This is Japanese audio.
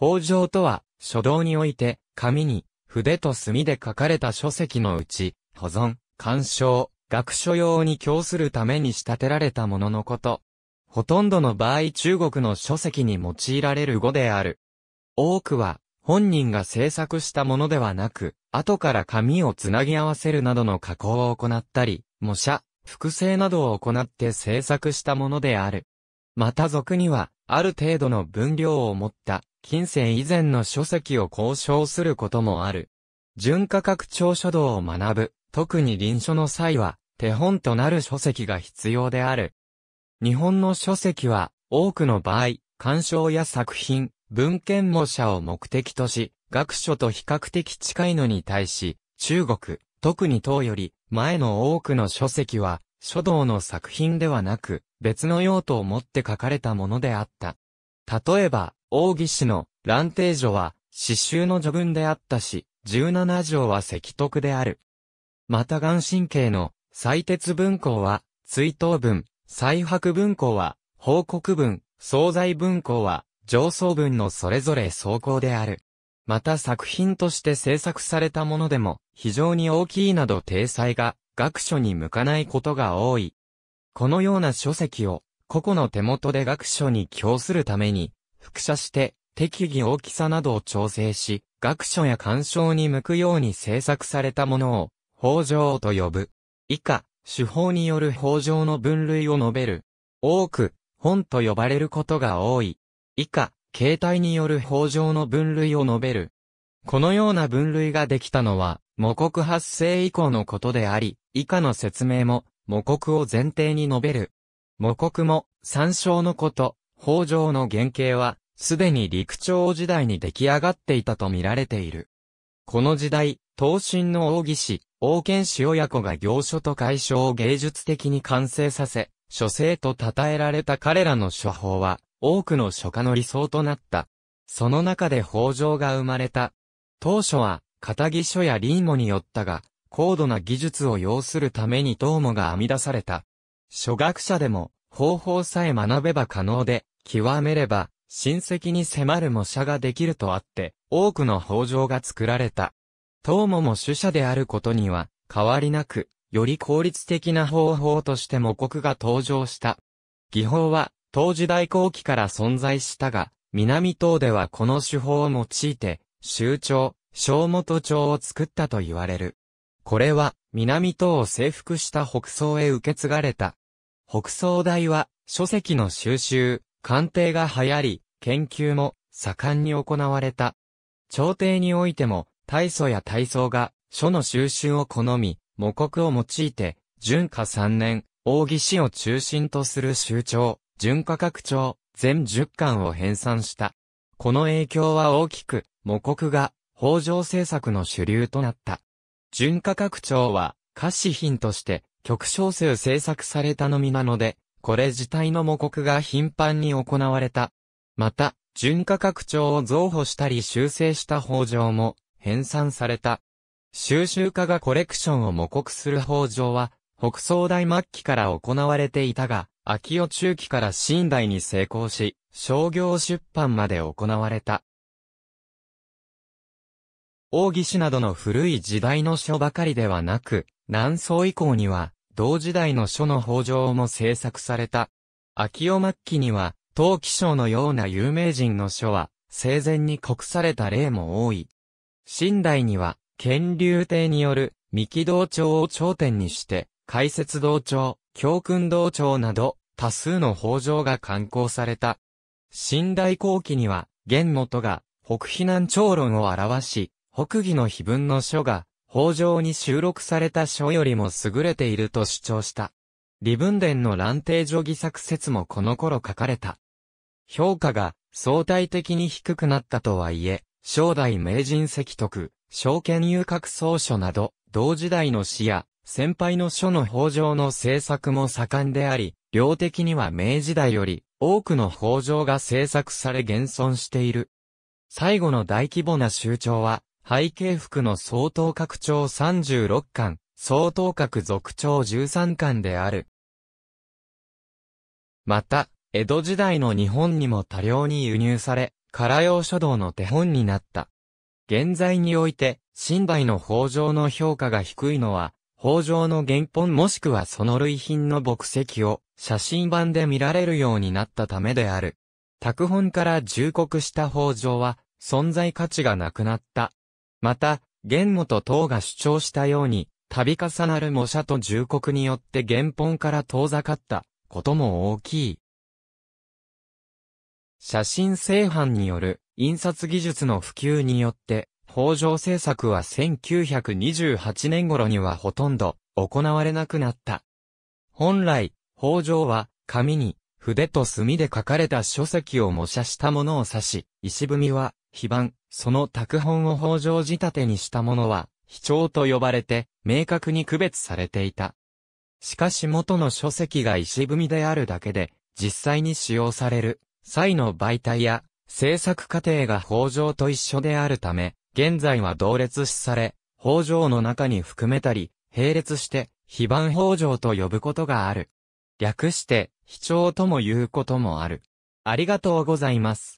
法上とは、書道において、紙に、筆と墨で書かれた書籍のうち、保存、鑑賞、学書用に供するために仕立てられたもののこと。ほとんどの場合中国の書籍に用いられる語である。多くは、本人が制作したものではなく、後から紙をつなぎ合わせるなどの加工を行ったり、模写、複製などを行って制作したものである。また俗には、ある程度の分量を持った近世以前の書籍を交渉することもある。純価格調書道を学ぶ、特に臨書の際は、手本となる書籍が必要である。日本の書籍は、多くの場合、鑑賞や作品、文献模写を目的とし、学書と比較的近いのに対し、中国、特に唐より、前の多くの書籍は、書道の作品ではなく、別の用途を持って書かれたものであった。例えば、王義氏の蘭亭序は、詩集の序文であったし、17条は石徳である。また、眼神経の採鉄文庫は、追悼文、再白文庫は、報告文、総菜文庫は、上層文のそれぞれ総行である。また作品として制作されたものでも、非常に大きいなど体裁が、学書に向かないことが多い。このような書籍を、個々の手元で学書に供するために、複写して、適宜大きさなどを調整し、学書や鑑賞に向くように制作されたものを、法上と呼ぶ。以下、手法による法上の分類を述べる。多く、本と呼ばれることが多い。以下、形態による法上の分類を述べる。このような分類ができたのは、模国発生以降のことであり、以下の説明も、模国を前提に述べる。模国も、山椒のこと、北条の原型は、すでに陸長時代に出来上がっていたと見られている。この時代、東進の王義士、王権氏親子が行書と会消を芸術的に完成させ、書生と称えられた彼らの書法は、多くの書家の理想となった。その中で北条が生まれた。当初は、片木書やリ母によったが、高度な技術を要するためにト母が編み出された。初学者でも、方法さえ学べば可能で、極めれば、親戚に迫る模写ができるとあって、多くの法上が作られた。東もも主者であることには、変わりなく、より効率的な方法として模国が登場した。技法は、当時代後期から存在したが、南東ではこの手法を用いて、州長、小元帳を作ったと言われる。これは、南東を征服した北宋へ受け継がれた。北宋大は、書籍の収集、鑑定が流行り、研究も盛んに行われた。朝廷においても、大祖や大僧が、書の収集を好み、模国を用いて、順化三年、大義氏を中心とする州長、順化拡張、全10巻を編纂した。この影響は大きく、模国が、北条政策の主流となった。純価格調は、菓子品として、極小数制作されたのみなので、これ自体の模刻が頻繁に行われた。また、純価格調を増補したり修正した法上も、編纂された。収集家がコレクションを模刻する法上は、北宋大末期から行われていたが、秋代中期から新代に成功し、商業出版まで行われた。大義士などの古い時代の書ばかりではなく、南宋以降には、同時代の書の法上も制作された。秋尾末期には、陶器賞のような有名人の書は、生前に刻された例も多い。新代には、建立帝による、三木道長を頂点にして、解説道長、教訓道長など、多数の法上が刊行された。新代後期には、元元が、北避難長論を表し、北義の碑文の書が、法上に収録された書よりも優れていると主張した。李文殿の蘭亭女偽作説もこの頃書かれた。評価が相対的に低くなったとはいえ、正代名人赤徳、証券遊郭総書など、同時代の詩や、先輩の書の法上の制作も盛んであり、量的には明治代より、多くの法上が制作され現存している。最後の大規模な集長は、背景服の相当拡張36巻、相当格族長13巻である。また、江戸時代の日本にも多量に輸入され、唐用書道の手本になった。現在において、新代の法上の評価が低いのは、法上の原本もしくはその類品の墨跡を写真版で見られるようになったためである。拓本から忠告した法上は、存在価値がなくなった。また、語と等が主張したように、度重なる模写と重国によって原本から遠ざかったことも大きい。写真製版による印刷技術の普及によって、北条制作は1928年頃にはほとんど行われなくなった。本来、北条は紙に筆と墨で書かれた書籍を模写したものを指し、石踏みは、非番、その拓本を北条仕立てにしたものは、秘帳と呼ばれて、明確に区別されていた。しかし元の書籍が石踏みであるだけで、実際に使用される、際の媒体や、制作過程が北条と一緒であるため、現在は同列視され、北条の中に含めたり、並列して、非番北条と呼ぶことがある。略して、秘帳とも言うこともある。ありがとうございます。